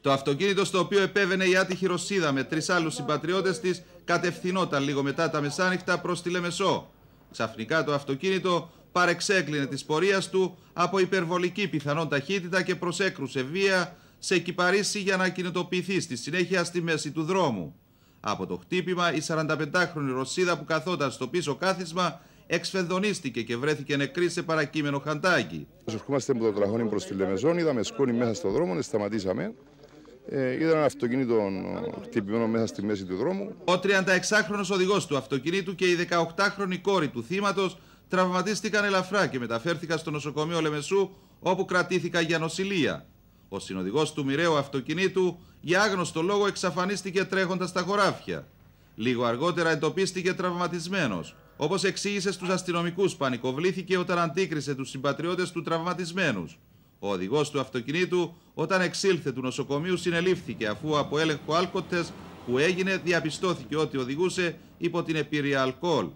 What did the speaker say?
Το αυτοκίνητο στο οποίο επέβαινε η άτυχη Ρωσίδα με τρεις άλλους συμπατριώτες της κατευθυνόταν λίγο μετά τα μεσάνυχτα προς τη Λεμεσό. Ξαφνικά το αυτοκίνητο παρεξέκλεινε της πορείας του από υπερβολική πιθανόν ταχύτητα και προσέκρουσε βία σε κυπαρίσι για να κινητοποιηθεί στη συνέχεια στη μέση του δρόμου. Από το χτύπημα η 45χρονη Ρωσίδα που καθόταν στο πίσω κάθισμα εξφενδονίστηκε και βρέθηκε νεκρή σε παρακείμενο χαντάκι. Ερχόμαστε από το τραχόνι προς τη Λεμεζόν, είδαμε σκόνη μέσα στον δρόμο, σταματήσαμε. Ε, είδα ένα αυτοκίνητο ε, χτυπημένο μέσα στη μέση του δρόμου. Ο 36χρονος οδηγός του αυτοκινήτου και η 18χρονη κόρη του θύματος τραυματίστηκαν ελαφρά και μεταφέρθηκαν στο νοσοκομείο Λεμεσού όπου κρατήθηκαν για νοσηλεία. Ο συνοδηγός του μοιραίου αυτοκινήτου για άγνωστο λόγο εξαφανίστηκε τρέχοντας στα χωράφια. Λίγο αργότερα εντοπίστηκε τραυματισμένος. Όπως εξήγησε στους αστυνομικούς, πανικοβλήθηκε όταν αντίκρισε τους συμπατριώτες του τραυματισμένους. Ο οδηγός του αυτοκινήτου, όταν εξήλθε του νοσοκομείου, συνελήφθηκε αφού από έλεγχο άλκοτες που έγινε διαπιστώθηκε ότι οδηγούσε υπό την επίρρεια αλκοόλ.